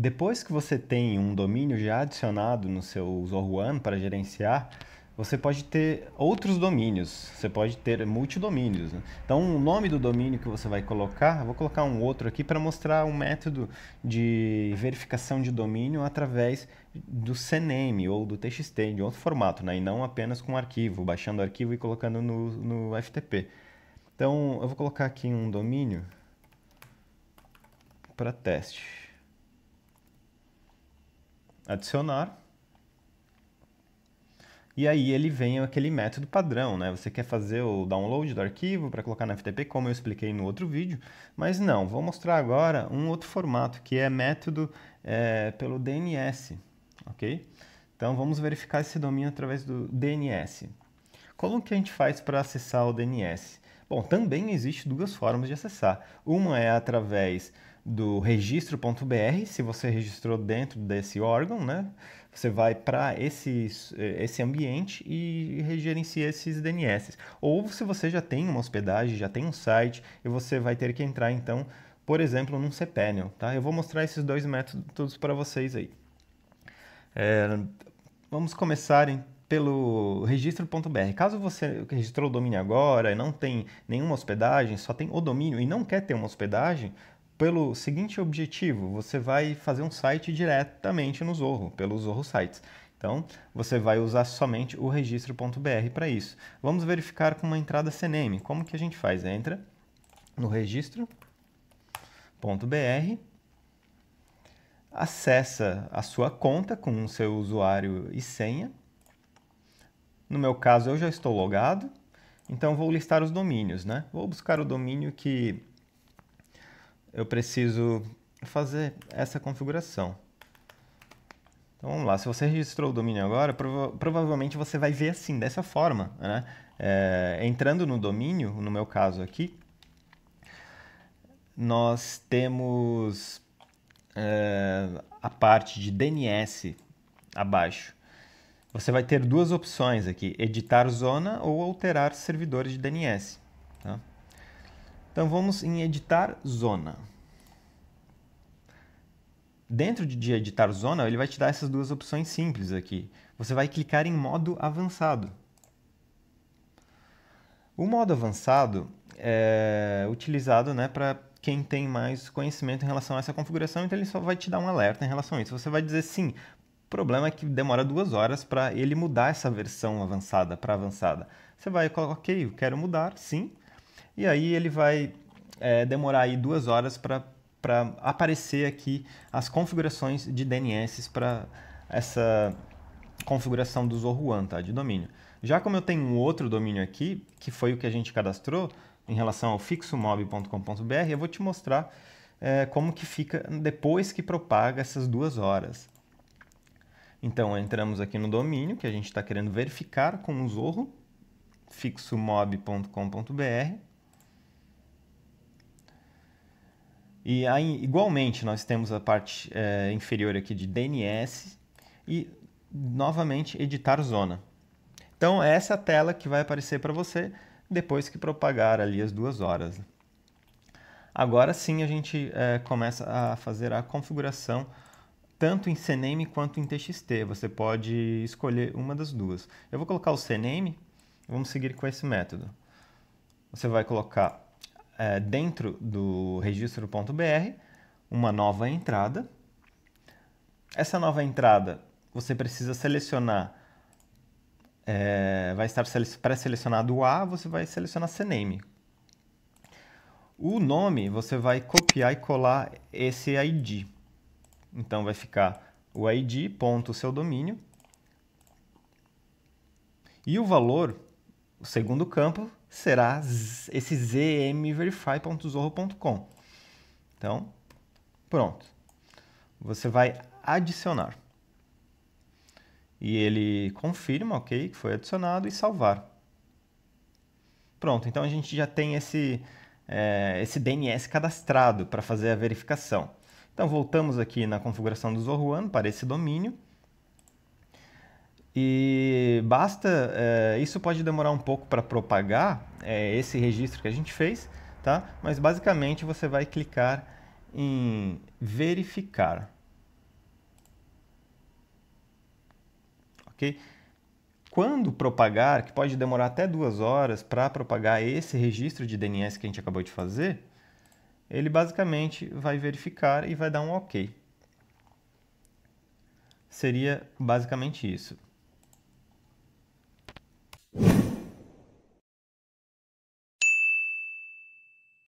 Depois que você tem um domínio já adicionado no seu Zohuan para gerenciar, você pode ter outros domínios, você pode ter multidomínios. Né? Então, o nome do domínio que você vai colocar, vou colocar um outro aqui para mostrar um método de verificação de domínio através do CNAME ou do TXT, de outro formato, né? e não apenas com arquivo, baixando o arquivo e colocando no, no FTP. Então, eu vou colocar aqui um domínio para teste adicionar. E aí ele vem aquele método padrão, né? Você quer fazer o download do arquivo para colocar na FTP, como eu expliquei no outro vídeo, mas não, vou mostrar agora um outro formato, que é método é, pelo DNS, ok? Então vamos verificar esse domínio através do DNS. Como que a gente faz para acessar o DNS? Bom, também existe duas formas de acessar. Uma é através do registro.br, se você registrou dentro desse órgão, né? Você vai para esse, esse ambiente e gerencia esses DNS. Ou se você já tem uma hospedagem, já tem um site, e você vai ter que entrar, então, por exemplo, num cPanel, tá? Eu vou mostrar esses dois métodos para vocês aí. É, vamos começar em, pelo registro.br. Caso você registrou o domínio agora e não tem nenhuma hospedagem, só tem o domínio e não quer ter uma hospedagem, pelo seguinte objetivo, você vai fazer um site diretamente no Zorro, pelo Zorro Sites. Então, você vai usar somente o registro.br para isso. Vamos verificar com uma entrada CNAME. Como que a gente faz? Entra no registro.br, acessa a sua conta com o seu usuário e senha. No meu caso, eu já estou logado, então vou listar os domínios, né? Vou buscar o domínio que eu preciso fazer essa configuração. Então vamos lá, se você registrou o domínio agora, prova provavelmente você vai ver assim, dessa forma, né? É, entrando no domínio, no meu caso aqui, nós temos é, a parte de DNS abaixo. Você vai ter duas opções aqui, editar zona ou alterar servidores de DNS. Então vamos em editar zona. Dentro de editar zona, ele vai te dar essas duas opções simples aqui. Você vai clicar em modo avançado. O modo avançado é utilizado né, para quem tem mais conhecimento em relação a essa configuração, então ele só vai te dar um alerta em relação a isso. Você vai dizer sim, o problema é que demora duas horas para ele mudar essa versão avançada para avançada. Você vai colocar, ok, eu quero mudar, sim, e aí ele vai é, demorar aí duas horas para aparecer aqui as configurações de DNS para essa configuração do Zorro tá? De domínio. Já como eu tenho um outro domínio aqui, que foi o que a gente cadastrou, em relação ao fixomob.com.br, eu vou te mostrar é, como que fica depois que propaga essas duas horas. Então, entramos aqui no domínio que a gente está querendo verificar com o Zorro, fixomob.com.br, E aí, igualmente, nós temos a parte é, inferior aqui de DNS e, novamente, editar zona. Então, é essa tela que vai aparecer para você depois que propagar ali as duas horas. Agora sim, a gente é, começa a fazer a configuração tanto em CNAME quanto em TXT. Você pode escolher uma das duas. Eu vou colocar o CNAME, vamos seguir com esse método. Você vai colocar é, dentro do registro.br uma nova entrada. Essa nova entrada você precisa selecionar, é, vai estar pré-selecionado o A, você vai selecionar CNAME. O nome você vai copiar e colar esse ID. Então vai ficar o ID ponto seu domínio e o valor, o segundo campo, será esse zmverify.zorro.com. Então, pronto. Você vai adicionar. E ele confirma, ok, que foi adicionado e salvar. Pronto, então a gente já tem esse, é, esse DNS cadastrado para fazer a verificação. Então voltamos aqui na configuração do One para esse domínio e basta, é, isso pode demorar um pouco para propagar é, esse registro que a gente fez, tá? Mas basicamente você vai clicar em verificar. Ok? Quando propagar, que pode demorar até duas horas para propagar esse registro de DNS que a gente acabou de fazer, ele basicamente vai verificar e vai dar um OK. Seria basicamente isso.